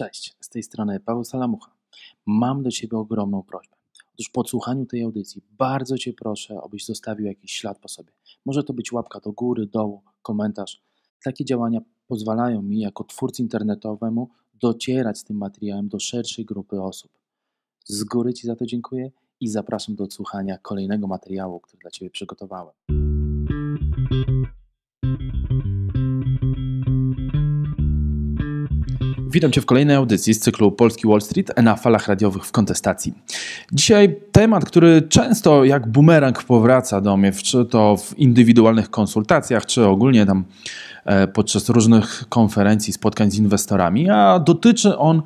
Cześć, z tej strony Paweł Salamucha. Mam do Ciebie ogromną prośbę. Otóż po słuchaniu tej audycji bardzo Cię proszę, abyś zostawił jakiś ślad po sobie. Może to być łapka do góry, dołu, komentarz. Takie działania pozwalają mi jako twórcy internetowemu docierać z tym materiałem do szerszej grupy osób. Z góry Ci za to dziękuję i zapraszam do odsłuchania kolejnego materiału, który dla Ciebie przygotowałem. Witam Cię w kolejnej audycji z cyklu Polski Wall Street na falach radiowych w kontestacji. Dzisiaj temat, który często jak bumerang powraca do mnie, czy to w indywidualnych konsultacjach, czy ogólnie tam e, podczas różnych konferencji, spotkań z inwestorami, a dotyczy on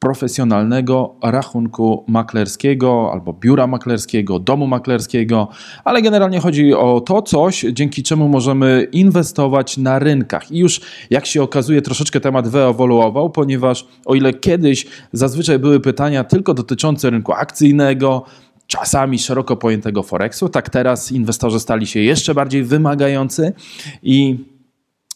profesjonalnego rachunku maklerskiego albo biura maklerskiego, domu maklerskiego, ale generalnie chodzi o to coś, dzięki czemu możemy inwestować na rynkach. I już jak się okazuje, troszeczkę temat wyewoluował, ponieważ o ile kiedyś zazwyczaj były pytania tylko dotyczące rynku akcyjnego, czasami szeroko pojętego Forexu, tak teraz inwestorzy stali się jeszcze bardziej wymagający i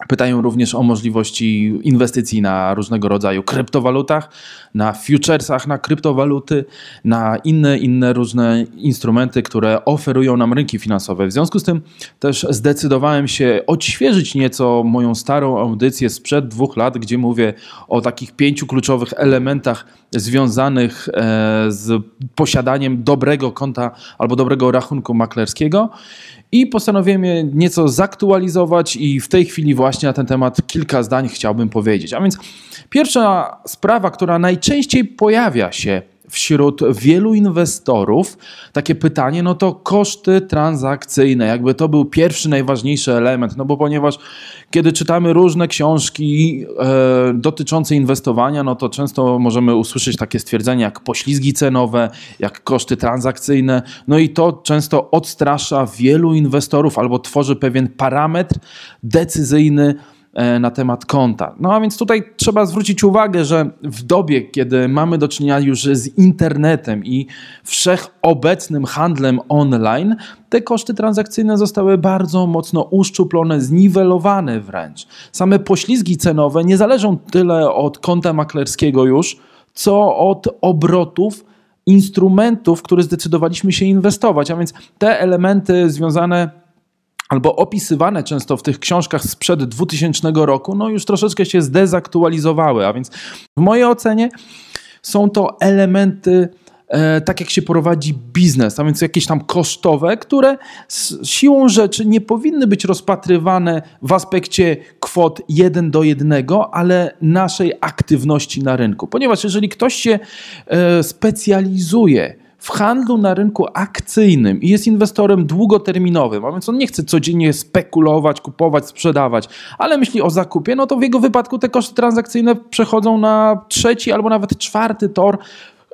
Pytają również o możliwości inwestycji na różnego rodzaju kryptowalutach, na futuresach, na kryptowaluty, na inne, inne różne instrumenty, które oferują nam rynki finansowe. W związku z tym też zdecydowałem się odświeżyć nieco moją starą audycję sprzed dwóch lat, gdzie mówię o takich pięciu kluczowych elementach związanych e, z posiadaniem dobrego konta albo dobrego rachunku maklerskiego i postanowiłem je nieco zaktualizować i w tej chwili właśnie na ten temat kilka zdań chciałbym powiedzieć. A więc pierwsza sprawa, która najczęściej pojawia się wśród wielu inwestorów takie pytanie, no to koszty transakcyjne, jakby to był pierwszy najważniejszy element, no bo ponieważ kiedy czytamy różne książki e, dotyczące inwestowania, no to często możemy usłyszeć takie stwierdzenia jak poślizgi cenowe, jak koszty transakcyjne, no i to często odstrasza wielu inwestorów albo tworzy pewien parametr decyzyjny, E, na temat konta. No a więc tutaj trzeba zwrócić uwagę, że w dobie, kiedy mamy do czynienia już z internetem i wszechobecnym handlem online, te koszty transakcyjne zostały bardzo mocno uszczuplone, zniwelowane wręcz. Same poślizgi cenowe nie zależą tyle od konta maklerskiego już, co od obrotów instrumentów, które zdecydowaliśmy się inwestować. A więc te elementy związane albo opisywane często w tych książkach sprzed 2000 roku, no już troszeczkę się zdezaktualizowały. A więc w mojej ocenie są to elementy e, tak jak się prowadzi biznes, a więc jakieś tam kosztowe, które siłą rzeczy nie powinny być rozpatrywane w aspekcie kwot jeden do jednego, ale naszej aktywności na rynku. Ponieważ jeżeli ktoś się e, specjalizuje w handlu na rynku akcyjnym i jest inwestorem długoterminowym, a więc on nie chce codziennie spekulować, kupować, sprzedawać, ale myśli o zakupie, no to w jego wypadku te koszty transakcyjne przechodzą na trzeci albo nawet czwarty tor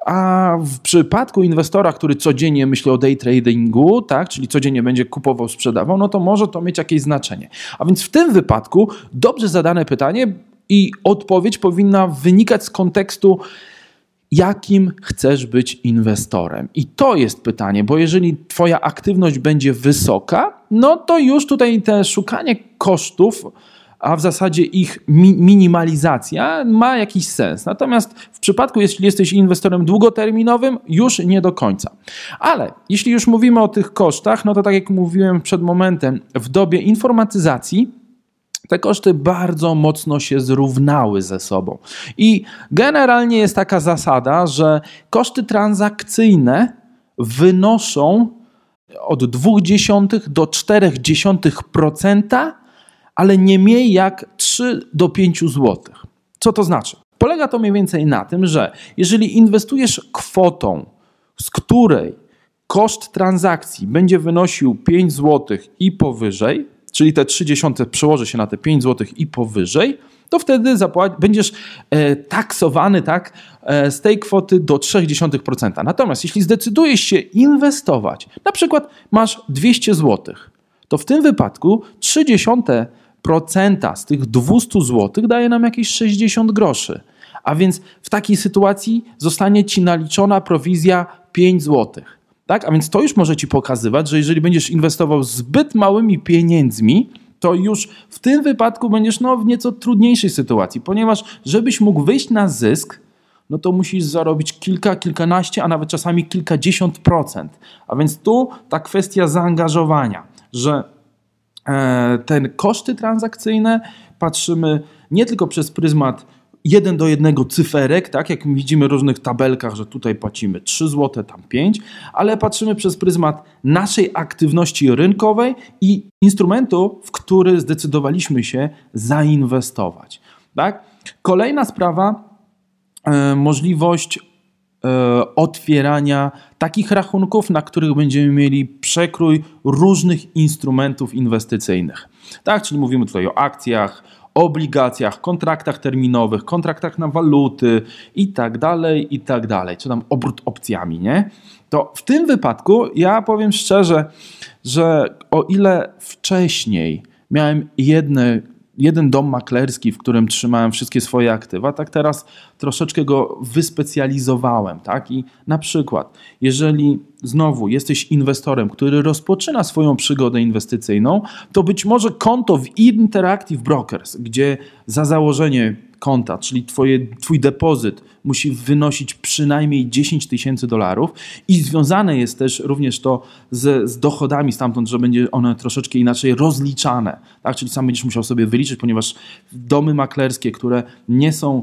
a w przypadku inwestora, który codziennie myśli o day tradingu, tak, czyli codziennie będzie kupował, sprzedawał, no to może to mieć jakieś znaczenie. A więc w tym wypadku dobrze zadane pytanie i odpowiedź powinna wynikać z kontekstu jakim chcesz być inwestorem? I to jest pytanie, bo jeżeli Twoja aktywność będzie wysoka, no to już tutaj te szukanie kosztów, a w zasadzie ich minimalizacja ma jakiś sens. Natomiast w przypadku, jeśli jesteś inwestorem długoterminowym, już nie do końca. Ale jeśli już mówimy o tych kosztach, no to tak jak mówiłem przed momentem, w dobie informatyzacji te koszty bardzo mocno się zrównały ze sobą. I generalnie jest taka zasada, że koszty transakcyjne wynoszą od 0,2 do 0,4%, ale nie mniej jak 3 do 5 zł. Co to znaczy? Polega to mniej więcej na tym, że jeżeli inwestujesz kwotą, z której koszt transakcji będzie wynosił 5 zł i powyżej, czyli te 30 przełoży się na te 5 zł i powyżej, to wtedy będziesz e, taksowany tak, e, z tej kwoty do 0,3%. Natomiast jeśli zdecydujesz się inwestować, na przykład masz 200 zł, to w tym wypadku 0,3% z tych 200 zł daje nam jakieś 60 groszy. A więc w takiej sytuacji zostanie ci naliczona prowizja 5 złotych. Tak? A więc to już może ci pokazywać, że jeżeli będziesz inwestował zbyt małymi pieniędzmi, to już w tym wypadku będziesz no, w nieco trudniejszej sytuacji, ponieważ żebyś mógł wyjść na zysk, no to musisz zarobić kilka, kilkanaście, a nawet czasami kilkadziesiąt procent. A więc tu ta kwestia zaangażowania, że te ten koszty transakcyjne patrzymy nie tylko przez pryzmat jeden do jednego cyferek, tak jak widzimy w różnych tabelkach, że tutaj płacimy 3 zł, tam 5, ale patrzymy przez pryzmat naszej aktywności rynkowej i instrumentu, w który zdecydowaliśmy się zainwestować. Tak? Kolejna sprawa, e, możliwość e, otwierania takich rachunków, na których będziemy mieli przekrój różnych instrumentów inwestycyjnych. Tak, czyli mówimy tutaj o akcjach, obligacjach, kontraktach terminowych, kontraktach na waluty i tak dalej, i tak dalej, czy tam obrót opcjami, nie? To w tym wypadku ja powiem szczerze, że o ile wcześniej miałem jedne jeden dom maklerski, w którym trzymałem wszystkie swoje aktywa, tak teraz troszeczkę go wyspecjalizowałem, tak? I na przykład, jeżeli znowu jesteś inwestorem, który rozpoczyna swoją przygodę inwestycyjną, to być może konto w Interactive Brokers, gdzie za założenie konta, czyli twoje, twój depozyt musi wynosić przynajmniej 10 tysięcy dolarów i związane jest też również to z, z dochodami stamtąd, że będzie one troszeczkę inaczej rozliczane, tak? czyli sam będziesz musiał sobie wyliczyć, ponieważ domy maklerskie, które nie są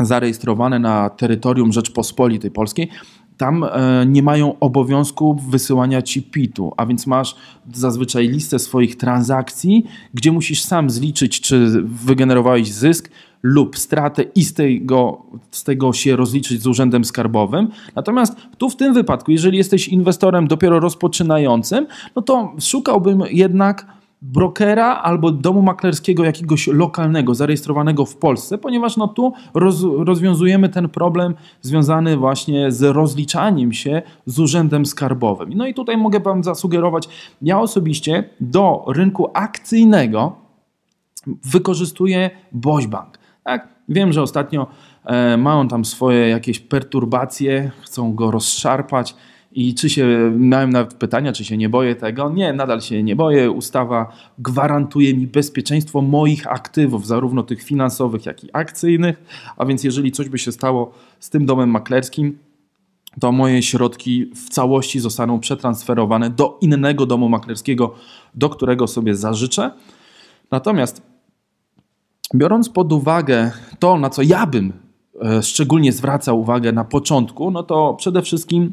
zarejestrowane na terytorium Rzeczpospolitej Polskiej, tam e, nie mają obowiązku wysyłania ci PIT-u, a więc masz zazwyczaj listę swoich transakcji, gdzie musisz sam zliczyć, czy wygenerowałeś zysk, lub stratę i z tego, z tego się rozliczyć z urzędem skarbowym. Natomiast tu w tym wypadku, jeżeli jesteś inwestorem dopiero rozpoczynającym, no to szukałbym jednak brokera albo domu maklerskiego jakiegoś lokalnego, zarejestrowanego w Polsce, ponieważ no tu roz, rozwiązujemy ten problem związany właśnie z rozliczaniem się z urzędem skarbowym. No i tutaj mogę Wam zasugerować, ja osobiście do rynku akcyjnego wykorzystuję Bośbank. Tak, wiem, że ostatnio e, ma on tam swoje jakieś perturbacje, chcą go rozszarpać i czy się, miałem nawet pytania, czy się nie boję tego. Nie, nadal się nie boję. Ustawa gwarantuje mi bezpieczeństwo moich aktywów, zarówno tych finansowych, jak i akcyjnych. A więc jeżeli coś by się stało z tym domem maklerskim, to moje środki w całości zostaną przetransferowane do innego domu maklerskiego, do którego sobie zażyczę. Natomiast biorąc pod uwagę to, na co ja bym e, szczególnie zwracał uwagę na początku, no to przede wszystkim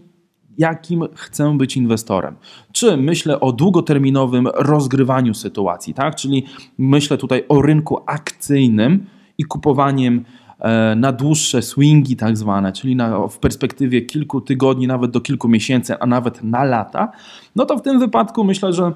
jakim chcę być inwestorem. Czy myślę o długoterminowym rozgrywaniu sytuacji, tak? Czyli myślę tutaj o rynku akcyjnym i kupowaniem e, na dłuższe swingi, tak zwane, czyli na, w perspektywie kilku tygodni, nawet do kilku miesięcy, a nawet na lata, no to w tym wypadku myślę, że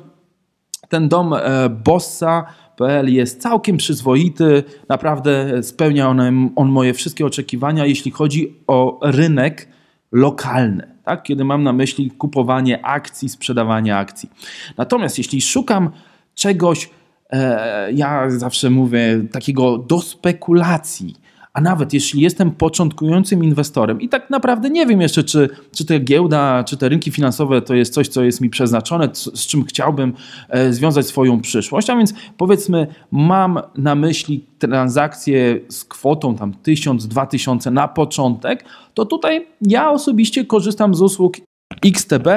ten dom e, Bossa PL jest całkiem przyzwoity, naprawdę spełnia on, on moje wszystkie oczekiwania, jeśli chodzi o rynek lokalny. Tak? Kiedy mam na myśli kupowanie akcji, sprzedawanie akcji. Natomiast jeśli szukam czegoś, e, ja zawsze mówię, takiego do spekulacji, a nawet jeśli jestem początkującym inwestorem i tak naprawdę nie wiem jeszcze, czy, czy te giełda, czy te rynki finansowe to jest coś, co jest mi przeznaczone, z czym chciałbym e, związać swoją przyszłość. A więc powiedzmy, mam na myśli transakcje z kwotą tam 1000, 2000 na początek, to tutaj ja osobiście korzystam z usług XTB,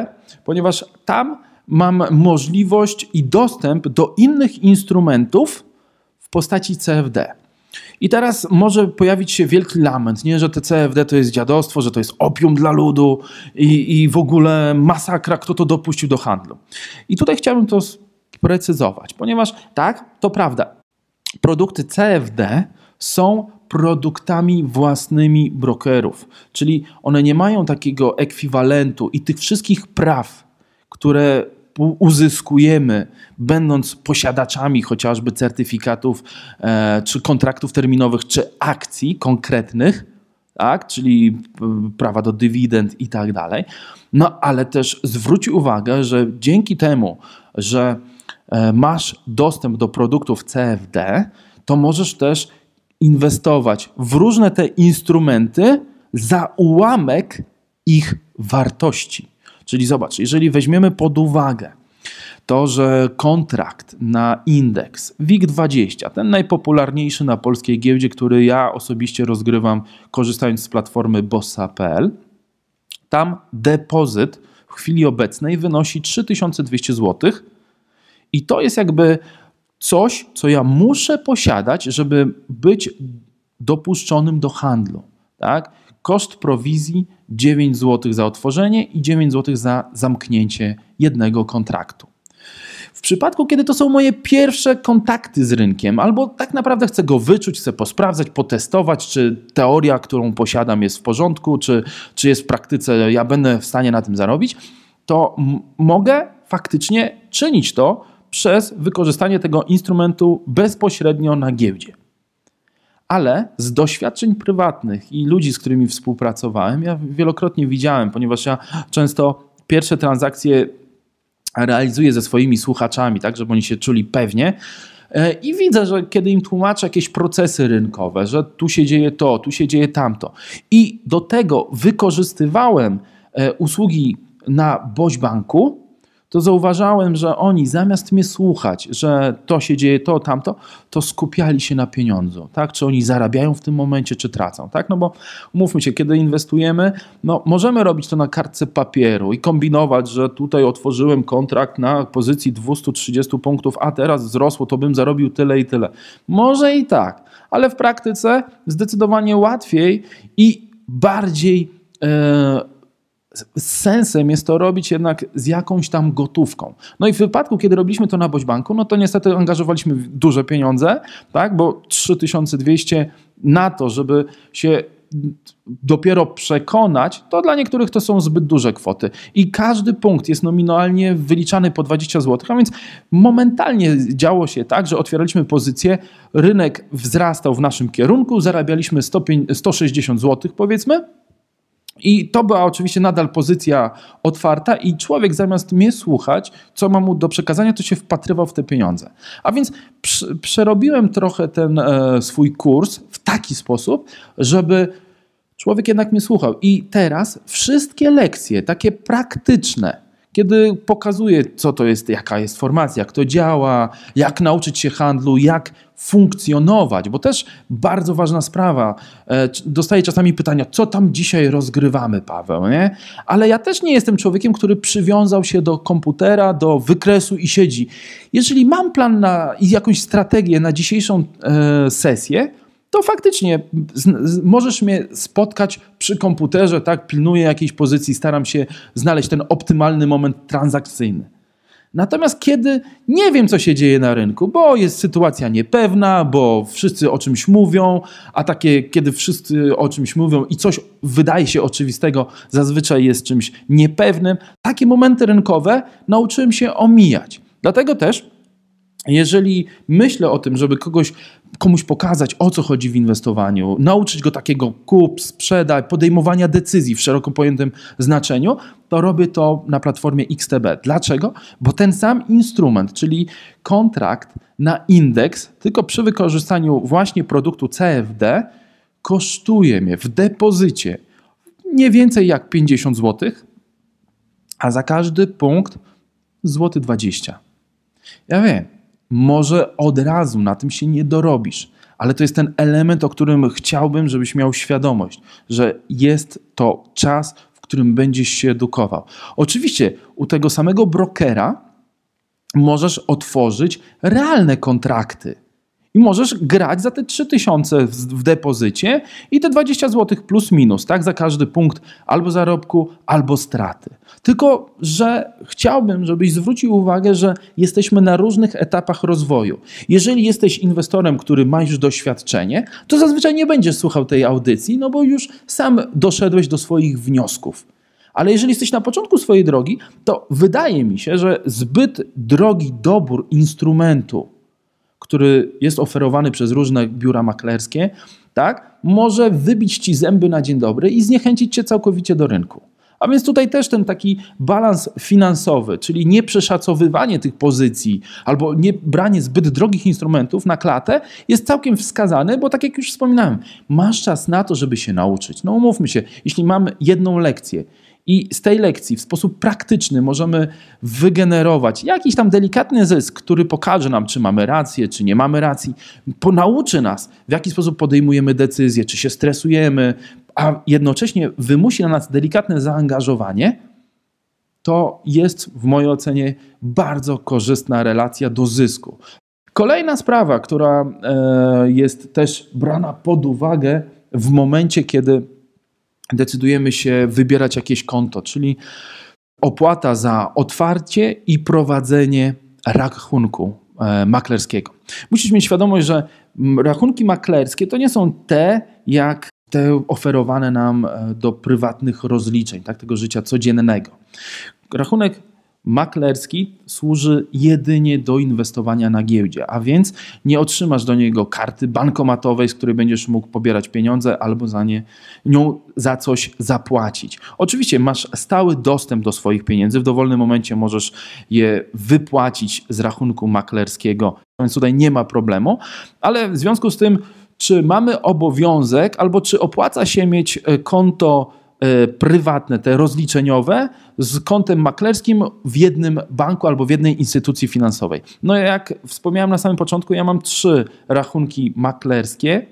ponieważ tam mam możliwość i dostęp do innych instrumentów w postaci CFD. I teraz może pojawić się wielki lament, nie? że te CFD to jest dziadostwo, że to jest opium dla ludu i, i w ogóle masakra, kto to dopuścił do handlu. I tutaj chciałbym to sprecyzować, ponieważ tak, to prawda, produkty CFD są produktami własnymi brokerów, czyli one nie mają takiego ekwiwalentu i tych wszystkich praw, które uzyskujemy, będąc posiadaczami chociażby certyfikatów, e, czy kontraktów terminowych, czy akcji konkretnych, tak? czyli e, prawa do dywidend i tak dalej. No ale też zwróć uwagę, że dzięki temu, że e, masz dostęp do produktów CFD, to możesz też inwestować w różne te instrumenty za ułamek ich wartości. Czyli zobacz, jeżeli weźmiemy pod uwagę to, że kontrakt na indeks WIG20, ten najpopularniejszy na polskiej giełdzie, który ja osobiście rozgrywam korzystając z platformy bossa.pl, tam depozyt w chwili obecnej wynosi 3200 zł i to jest jakby coś, co ja muszę posiadać, żeby być dopuszczonym do handlu. Tak? Koszt prowizji 9 zł za otworzenie i 9 zł za zamknięcie jednego kontraktu. W przypadku, kiedy to są moje pierwsze kontakty z rynkiem, albo tak naprawdę chcę go wyczuć, chcę posprawdzać, potestować, czy teoria, którą posiadam, jest w porządku, czy, czy jest w praktyce, ja będę w stanie na tym zarobić, to mogę faktycznie czynić to przez wykorzystanie tego instrumentu bezpośrednio na giełdzie ale z doświadczeń prywatnych i ludzi, z którymi współpracowałem, ja wielokrotnie widziałem, ponieważ ja często pierwsze transakcje realizuję ze swoimi słuchaczami, tak, żeby oni się czuli pewnie. E, I widzę, że kiedy im tłumaczę jakieś procesy rynkowe, że tu się dzieje to, tu się dzieje tamto. I do tego wykorzystywałem e, usługi na Boźbanku, Banku, to zauważałem, że oni zamiast mnie słuchać, że to się dzieje, to, tamto, to skupiali się na pieniądzu, tak? Czy oni zarabiają w tym momencie, czy tracą, tak? No bo mówmy się, kiedy inwestujemy, no możemy robić to na kartce papieru i kombinować, że tutaj otworzyłem kontrakt na pozycji 230 punktów, a teraz wzrosło, to bym zarobił tyle i tyle. Może i tak, ale w praktyce zdecydowanie łatwiej i bardziej yy, sensem jest to robić jednak z jakąś tam gotówką. No i w wypadku, kiedy robiliśmy to na Boźbanku, no to niestety angażowaliśmy duże pieniądze, tak, bo 3200 na to, żeby się dopiero przekonać, to dla niektórych to są zbyt duże kwoty. I każdy punkt jest nominalnie wyliczany po 20 zł, a więc momentalnie działo się tak, że otwieraliśmy pozycję, rynek wzrastał w naszym kierunku, zarabialiśmy 160 zł powiedzmy, i to była oczywiście nadal pozycja otwarta, i człowiek zamiast mnie słuchać, co mam mu do przekazania, to się wpatrywał w te pieniądze. A więc pr przerobiłem trochę ten e, swój kurs w taki sposób, żeby człowiek jednak mnie słuchał. I teraz wszystkie lekcje, takie praktyczne, kiedy pokazuje, co to jest, jaka jest formacja, jak to działa, jak nauczyć się handlu, jak funkcjonować, bo też bardzo ważna sprawa. E, dostaję czasami pytania, co tam dzisiaj rozgrywamy, Paweł, nie? Ale ja też nie jestem człowiekiem, który przywiązał się do komputera, do wykresu i siedzi. Jeżeli mam plan na, i jakąś strategię na dzisiejszą e, sesję, to faktycznie możesz mnie spotkać przy komputerze, tak, pilnuję jakiejś pozycji, staram się znaleźć ten optymalny moment transakcyjny. Natomiast kiedy nie wiem, co się dzieje na rynku, bo jest sytuacja niepewna, bo wszyscy o czymś mówią, a takie, kiedy wszyscy o czymś mówią i coś wydaje się oczywistego, zazwyczaj jest czymś niepewnym, takie momenty rynkowe nauczyłem się omijać. Dlatego też jeżeli myślę o tym, żeby kogoś, komuś pokazać, o co chodzi w inwestowaniu, nauczyć go takiego kup, sprzedaj, podejmowania decyzji w szeroko pojętym znaczeniu, to robię to na platformie XTB. Dlaczego? Bo ten sam instrument, czyli kontrakt na indeks, tylko przy wykorzystaniu właśnie produktu CFD, kosztuje mnie w depozycie nie więcej jak 50 zł, a za każdy punkt złoty 20. Ja wiem, może od razu na tym się nie dorobisz, ale to jest ten element, o którym chciałbym, żebyś miał świadomość, że jest to czas, w którym będziesz się edukował. Oczywiście u tego samego brokera możesz otworzyć realne kontrakty i możesz grać za te 3000 w depozycie i te 20 zł plus minus, tak, za każdy punkt albo zarobku, albo straty. Tylko, że chciałbym, żebyś zwrócił uwagę, że jesteśmy na różnych etapach rozwoju. Jeżeli jesteś inwestorem, który ma już doświadczenie, to zazwyczaj nie będziesz słuchał tej audycji, no bo już sam doszedłeś do swoich wniosków. Ale jeżeli jesteś na początku swojej drogi, to wydaje mi się, że zbyt drogi dobór instrumentu, który jest oferowany przez różne biura maklerskie, tak, może wybić ci zęby na dzień dobry i zniechęcić cię całkowicie do rynku. A więc tutaj też ten taki balans finansowy, czyli nie przeszacowywanie tych pozycji albo nie branie zbyt drogich instrumentów na klatę jest całkiem wskazany, bo tak jak już wspominałem, masz czas na to, żeby się nauczyć. No umówmy się, jeśli mamy jedną lekcję i z tej lekcji w sposób praktyczny możemy wygenerować jakiś tam delikatny zysk, który pokaże nam, czy mamy rację, czy nie mamy racji, ponauczy nas, w jaki sposób podejmujemy decyzje, czy się stresujemy, a jednocześnie wymusi na nas delikatne zaangażowanie. To jest w mojej ocenie bardzo korzystna relacja do zysku. Kolejna sprawa, która e, jest też brana pod uwagę w momencie, kiedy decydujemy się wybierać jakieś konto, czyli opłata za otwarcie i prowadzenie rachunku e, maklerskiego. Musisz mieć świadomość, że rachunki maklerskie to nie są te, jak te oferowane nam e, do prywatnych rozliczeń, tak, tego życia codziennego. Rachunek maklerski służy jedynie do inwestowania na giełdzie, a więc nie otrzymasz do niego karty bankomatowej, z której będziesz mógł pobierać pieniądze albo za nie, nią za coś zapłacić. Oczywiście masz stały dostęp do swoich pieniędzy, w dowolnym momencie możesz je wypłacić z rachunku maklerskiego, więc tutaj nie ma problemu, ale w związku z tym, czy mamy obowiązek albo czy opłaca się mieć e, konto E, prywatne, te rozliczeniowe z kontem maklerskim w jednym banku albo w jednej instytucji finansowej. No jak wspomniałem na samym początku, ja mam trzy rachunki maklerskie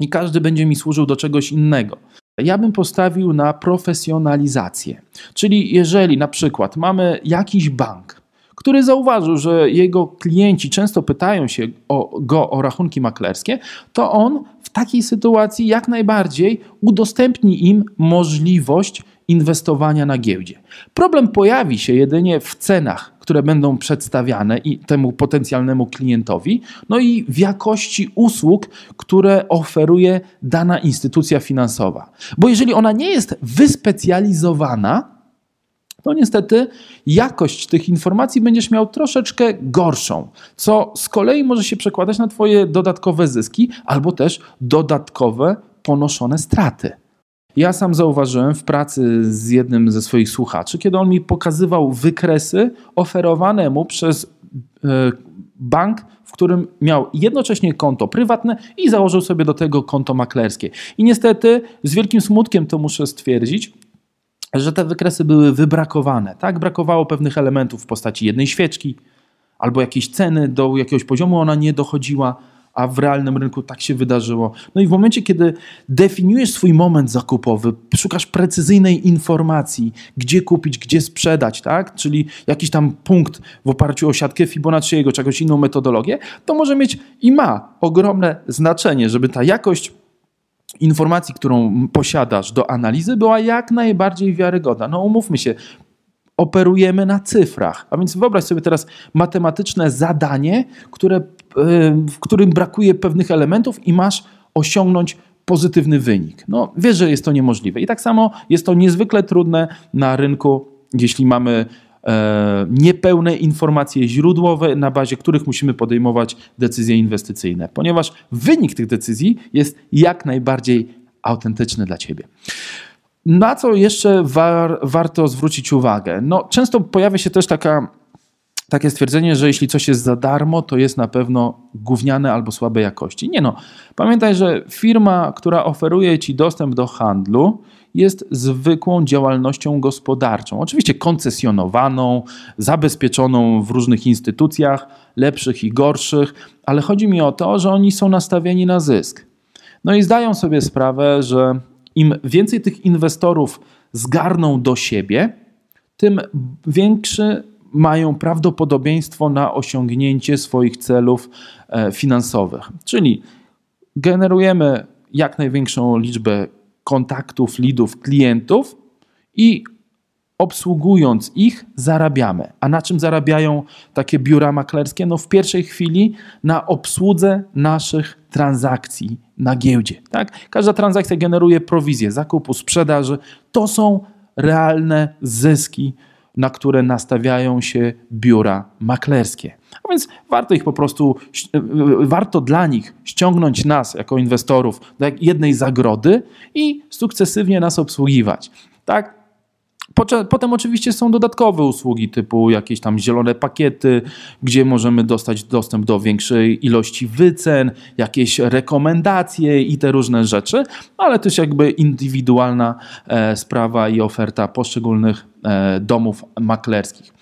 i każdy będzie mi służył do czegoś innego. Ja bym postawił na profesjonalizację. Czyli jeżeli na przykład mamy jakiś bank, który zauważył, że jego klienci często pytają się o, go o rachunki maklerskie, to on w takiej sytuacji jak najbardziej udostępni im możliwość inwestowania na giełdzie. Problem pojawi się jedynie w cenach, które będą przedstawiane i temu potencjalnemu klientowi, no i w jakości usług, które oferuje dana instytucja finansowa. Bo jeżeli ona nie jest wyspecjalizowana, to no niestety jakość tych informacji będziesz miał troszeczkę gorszą, co z kolei może się przekładać na Twoje dodatkowe zyski albo też dodatkowe ponoszone straty. Ja sam zauważyłem w pracy z jednym ze swoich słuchaczy, kiedy on mi pokazywał wykresy oferowane mu przez e, bank, w którym miał jednocześnie konto prywatne i założył sobie do tego konto maklerskie. I niestety, z wielkim smutkiem to muszę stwierdzić, że te wykresy były wybrakowane. Tak, brakowało pewnych elementów w postaci jednej świeczki albo jakiejś ceny, do jakiegoś poziomu ona nie dochodziła, a w realnym rynku tak się wydarzyło. No i w momencie, kiedy definiujesz swój moment zakupowy, szukasz precyzyjnej informacji, gdzie kupić, gdzie sprzedać, tak? Czyli jakiś tam punkt w oparciu o siatkę Fibonacciego, czegoś inną metodologię, to może mieć i ma ogromne znaczenie, żeby ta jakość informacji, którą posiadasz do analizy, była jak najbardziej wiarygodna. No umówmy się, operujemy na cyfrach. A więc wyobraź sobie teraz matematyczne zadanie, które, y, w którym brakuje pewnych elementów i masz osiągnąć pozytywny wynik. No wiesz, że jest to niemożliwe. I tak samo jest to niezwykle trudne na rynku jeśli mamy E, niepełne informacje źródłowe, na bazie których musimy podejmować decyzje inwestycyjne, ponieważ wynik tych decyzji jest jak najbardziej autentyczny dla Ciebie. Na co jeszcze war, warto zwrócić uwagę? No, często pojawia się też taka, takie stwierdzenie, że jeśli coś jest za darmo, to jest na pewno gówniane albo słabej jakości. Nie no, pamiętaj, że firma, która oferuje Ci dostęp do handlu, jest zwykłą działalnością gospodarczą. Oczywiście koncesjonowaną, zabezpieczoną w różnych instytucjach, lepszych i gorszych, ale chodzi mi o to, że oni są nastawieni na zysk. No i zdają sobie sprawę, że im więcej tych inwestorów zgarną do siebie, tym większy mają prawdopodobieństwo na osiągnięcie swoich celów e, finansowych. Czyli generujemy jak największą liczbę kontaktów, lidów, klientów i obsługując ich zarabiamy. A na czym zarabiają takie biura maklerskie? No w pierwszej chwili na obsłudze naszych transakcji na giełdzie. Tak? Każda transakcja generuje prowizję zakupu, sprzedaży. To są realne zyski na które nastawiają się biura maklerskie. A więc warto ich po prostu, warto dla nich ściągnąć nas jako inwestorów do jednej zagrody i sukcesywnie nas obsługiwać. Tak, Potem oczywiście są dodatkowe usługi typu jakieś tam zielone pakiety, gdzie możemy dostać dostęp do większej ilości wycen, jakieś rekomendacje i te różne rzeczy, ale też jakby indywidualna e, sprawa i oferta poszczególnych e, domów maklerskich.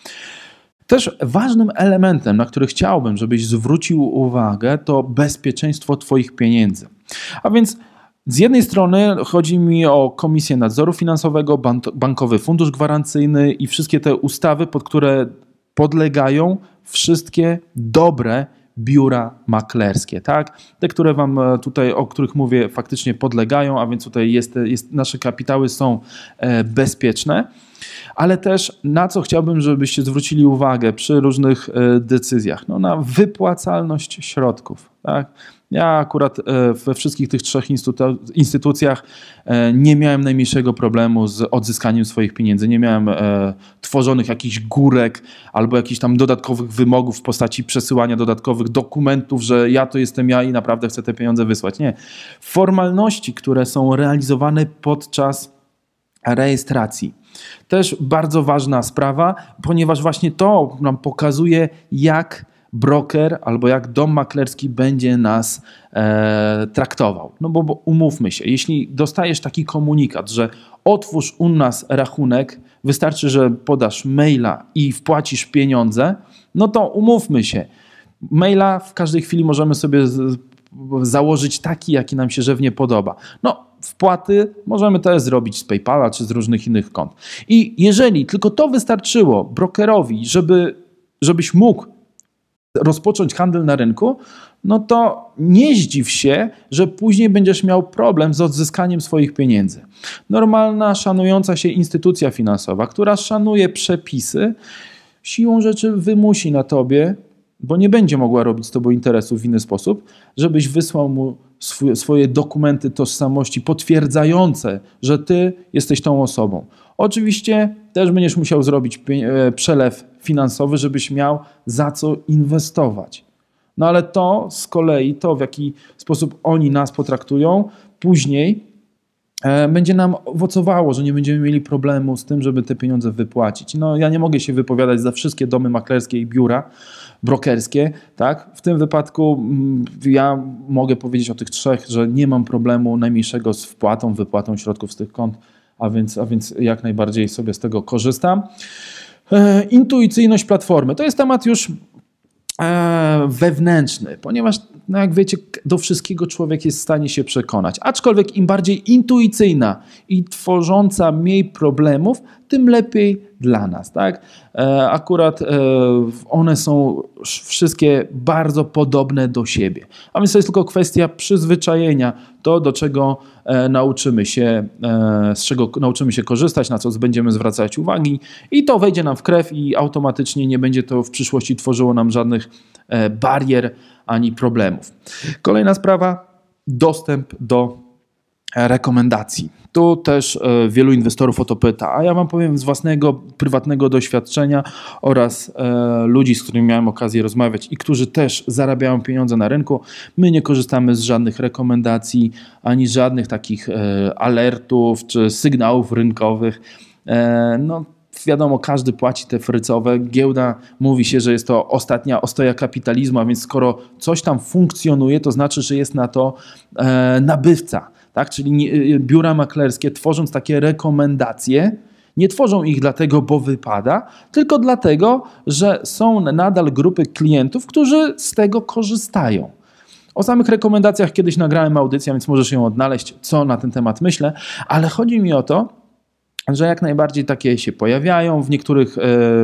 Też ważnym elementem, na który chciałbym, żebyś zwrócił uwagę, to bezpieczeństwo Twoich pieniędzy. A więc z jednej strony chodzi mi o Komisję Nadzoru Finansowego, Bankowy Fundusz Gwarancyjny i wszystkie te ustawy, pod które podlegają wszystkie dobre biura maklerskie, tak? Te, które wam e, tutaj, o których mówię, faktycznie podlegają, a więc tutaj jest, jest, nasze kapitały są e, bezpieczne. Ale też na co chciałbym, żebyście zwrócili uwagę przy różnych e, decyzjach? No, na wypłacalność środków. Tak? Ja akurat e, we wszystkich tych trzech instytucjach e, nie miałem najmniejszego problemu z odzyskaniem swoich pieniędzy. Nie miałem e, tworzonych jakichś górek albo jakichś tam dodatkowych wymogów w postaci przesyłania dodatkowych dokumentów, że ja to jestem ja i naprawdę chcę te pieniądze wysłać. Nie. Formalności, które są realizowane podczas rejestracji. Też bardzo ważna sprawa, ponieważ właśnie to nam pokazuje, jak broker albo jak dom maklerski będzie nas e, traktował. No bo, bo umówmy się, jeśli dostajesz taki komunikat, że otwórz u nas rachunek, wystarczy, że podasz maila i wpłacisz pieniądze, no to umówmy się. Maila w każdej chwili możemy sobie z, założyć taki, jaki nam się żywnie podoba. No, wpłaty możemy też zrobić z PayPala czy z różnych innych kont. I jeżeli tylko to wystarczyło brokerowi, żeby, żebyś mógł rozpocząć handel na rynku, no to nie zdziw się, że później będziesz miał problem z odzyskaniem swoich pieniędzy. Normalna, szanująca się instytucja finansowa, która szanuje przepisy, siłą rzeczy wymusi na tobie, bo nie będzie mogła robić z tobą interesów w inny sposób, żebyś wysłał mu swoje dokumenty tożsamości potwierdzające, że ty jesteś tą osobą. Oczywiście też będziesz musiał zrobić e, przelew finansowy, żebyś miał za co inwestować. No ale to z kolei, to w jaki sposób oni nas potraktują, później E, będzie nam owocowało, że nie będziemy mieli problemu z tym, żeby te pieniądze wypłacić. No, ja nie mogę się wypowiadać za wszystkie domy maklerskie i biura brokerskie, tak? W tym wypadku mm, ja mogę powiedzieć o tych trzech, że nie mam problemu najmniejszego z wpłatą, wypłatą środków z tych kont, a więc, a więc jak najbardziej sobie z tego korzystam. E, intuicyjność platformy. To jest temat już E, wewnętrzny, ponieważ no jak wiecie, do wszystkiego człowiek jest w stanie się przekonać. Aczkolwiek im bardziej intuicyjna i tworząca mniej problemów, tym lepiej dla nas. Tak? E, akurat e, one są wszystkie bardzo podobne do siebie. A więc to jest tylko kwestia przyzwyczajenia, to do czego e, nauczymy się, z czego nauczymy się korzystać, na co będziemy zwracać uwagi i to wejdzie nam w krew i automatycznie nie będzie to w przyszłości tworzyło nam żadnych barier ani problemów. Kolejna sprawa, dostęp do rekomendacji. Tu też e, wielu inwestorów o to pyta, a ja Wam powiem z własnego prywatnego doświadczenia oraz e, ludzi, z którymi miałem okazję rozmawiać i którzy też zarabiają pieniądze na rynku. My nie korzystamy z żadnych rekomendacji ani żadnych takich e, alertów czy sygnałów rynkowych. No, wiadomo, każdy płaci te frycowe. Giełda mówi się, że jest to ostatnia ostoja kapitalizmu, a więc skoro coś tam funkcjonuje, to znaczy, że jest na to nabywca. Tak? Czyli y, y, biura maklerskie, tworząc takie rekomendacje, nie tworzą ich dlatego, bo wypada, tylko dlatego, że są nadal grupy klientów, którzy z tego korzystają. O samych rekomendacjach kiedyś nagrałem audycję, więc możesz ją odnaleźć, co na ten temat myślę, ale chodzi mi o to, że jak najbardziej takie się pojawiają. W niektórych e,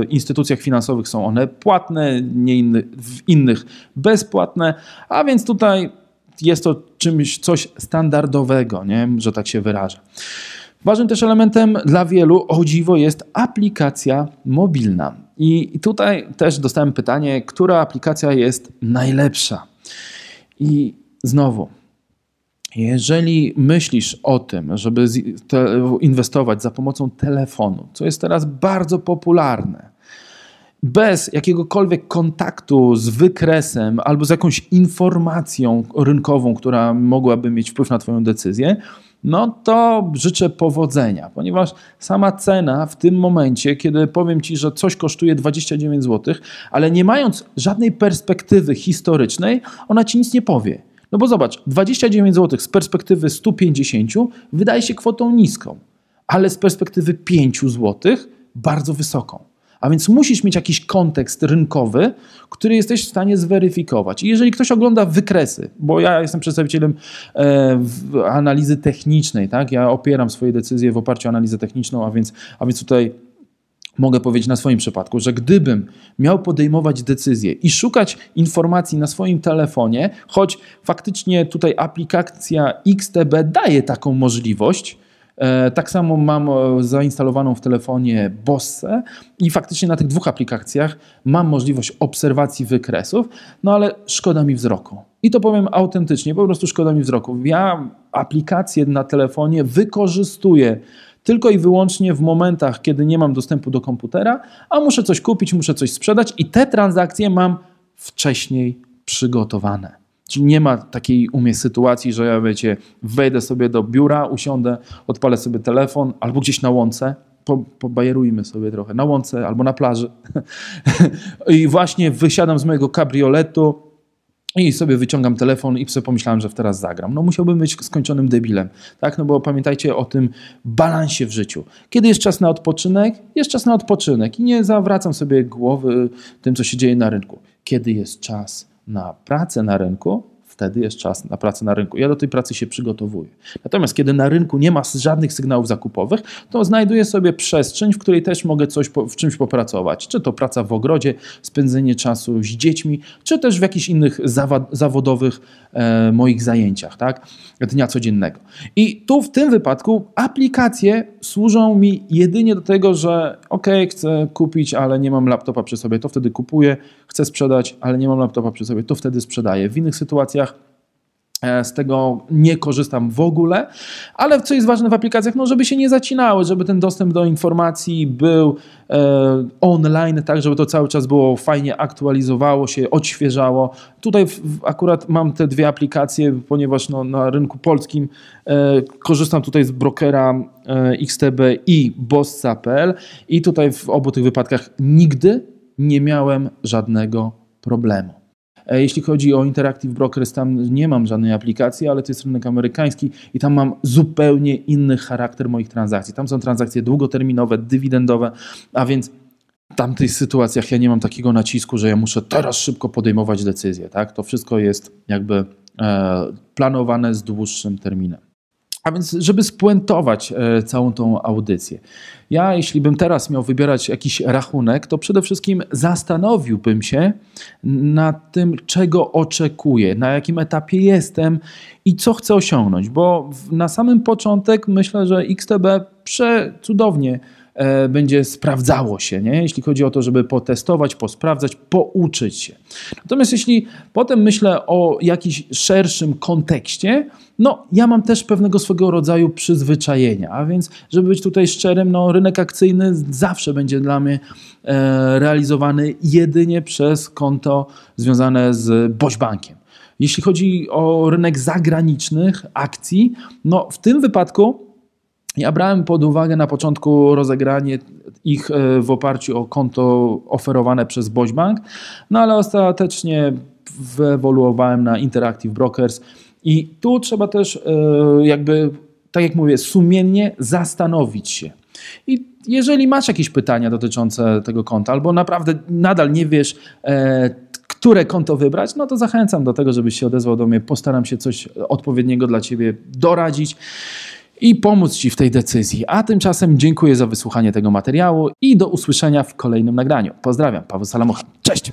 instytucjach finansowych są one płatne, nie inny, w innych bezpłatne, a więc tutaj jest to czymś, coś standardowego, nie? że tak się wyrażę. Ważnym też elementem dla wielu, o dziwo, jest aplikacja mobilna. I tutaj też dostałem pytanie, która aplikacja jest najlepsza. I znowu, jeżeli myślisz o tym, żeby inwestować za pomocą telefonu, co jest teraz bardzo popularne, bez jakiegokolwiek kontaktu z wykresem albo z jakąś informacją rynkową, która mogłaby mieć wpływ na Twoją decyzję, no to życzę powodzenia, ponieważ sama cena w tym momencie, kiedy powiem Ci, że coś kosztuje 29 zł, ale nie mając żadnej perspektywy historycznej, ona Ci nic nie powie. No bo zobacz, 29 zł z perspektywy 150 wydaje się kwotą niską, ale z perspektywy 5 zł bardzo wysoką. A więc musisz mieć jakiś kontekst rynkowy, który jesteś w stanie zweryfikować. I jeżeli ktoś ogląda wykresy, bo ja jestem przedstawicielem e, analizy technicznej, tak? ja opieram swoje decyzje w oparciu o analizę techniczną, a więc, a więc tutaj mogę powiedzieć na swoim przypadku, że gdybym miał podejmować decyzję i szukać informacji na swoim telefonie, choć faktycznie tutaj aplikacja XTB daje taką możliwość, E, tak samo mam e, zainstalowaną w telefonie Bosse i faktycznie na tych dwóch aplikacjach mam możliwość obserwacji wykresów, no ale szkoda mi wzroku. I to powiem autentycznie, po prostu szkoda mi wzroku. Ja aplikację na telefonie wykorzystuję tylko i wyłącznie w momentach, kiedy nie mam dostępu do komputera, a muszę coś kupić, muszę coś sprzedać i te transakcje mam wcześniej przygotowane. Czyli nie ma takiej u mnie sytuacji, że ja wiecie, wejdę sobie do biura, usiądę, odpalę sobie telefon albo gdzieś na łące, pobajerujmy sobie trochę, na łące albo na plaży. I właśnie wysiadam z mojego kabrioletu, i sobie wyciągam telefon i sobie pomyślałem, że teraz zagram. No musiałbym być skończonym debilem, tak? No bo pamiętajcie o tym balansie w życiu. Kiedy jest czas na odpoczynek? Jest czas na odpoczynek i nie zawracam sobie głowy tym, co się dzieje na rynku. Kiedy jest czas na pracę na rynku, wtedy jest czas na pracę na rynku. Ja do tej pracy się przygotowuję. Natomiast kiedy na rynku nie ma żadnych sygnałów zakupowych, to znajduję sobie przestrzeń, w której też mogę coś po, w czymś popracować. Czy to praca w ogrodzie, spędzenie czasu z dziećmi, czy też w jakichś innych zawa- zawodowych e, moich zajęciach, tak? dnia codziennego. I tu w tym wypadku aplikacje służą mi jedynie do tego, że ok, chcę kupić, ale nie mam laptopa przy sobie, to wtedy kupuję, chcę sprzedać, ale nie mam laptopa przy sobie, to wtedy sprzedaję. W innych sytuacjach E, z tego nie korzystam w ogóle, ale co jest ważne w aplikacjach, no żeby się nie zacinały, żeby ten dostęp do informacji był e, online, tak żeby to cały czas było fajnie aktualizowało się, odświeżało. Tutaj w, akurat mam te dwie aplikacje, ponieważ no, na rynku polskim e, korzystam tutaj z brokera e, XTB i bossa.pl i tutaj w obu tych wypadkach nigdy nie miałem żadnego problemu. E, jeśli chodzi o Interactive Brokers, tam nie mam żadnej aplikacji, ale to jest rynek amerykański i tam mam zupełnie inny charakter moich transakcji. Tam są transakcje długoterminowe, dywidendowe, a więc w tamtych sytuacjach ja nie mam takiego nacisku, że ja muszę teraz szybko podejmować decyzję. Tak? To wszystko jest jakby e, planowane z dłuższym terminem. A więc, żeby spuentować e, całą tą audycję, ja jeśli bym teraz miał wybierać jakiś rachunek, to przede wszystkim zastanowiłbym się nad tym, czego oczekuję, na jakim etapie jestem i co chcę osiągnąć, bo na samym początek myślę, że XTB przecudownie E, będzie sprawdzało się, nie? jeśli chodzi o to, żeby potestować, posprawdzać, pouczyć się. Natomiast jeśli potem myślę o jakimś szerszym kontekście, no, ja mam też pewnego swego rodzaju przyzwyczajenia, a więc, żeby być tutaj szczerym, no, rynek akcyjny zawsze będzie dla mnie e, realizowany jedynie przez konto związane z Bośbankiem. Jeśli chodzi o rynek zagranicznych akcji, no, w tym wypadku ja brałem pod uwagę na początku rozegranie ich e, w oparciu o konto oferowane przez Boś Bank, no ale ostatecznie wyewoluowałem na Interactive Brokers i tu trzeba też e, jakby, tak jak mówię, sumiennie zastanowić się. I jeżeli masz jakieś pytania dotyczące tego konta, albo naprawdę nadal nie wiesz, e, które konto wybrać, no to zachęcam do tego, żebyś się odezwał do mnie. Postaram się coś odpowiedniego dla Ciebie doradzić i pomóc Ci w tej decyzji. A tymczasem dziękuję za wysłuchanie tego materiału i do usłyszenia w kolejnym nagraniu. Pozdrawiam, Paweł Salamucha. Cześć!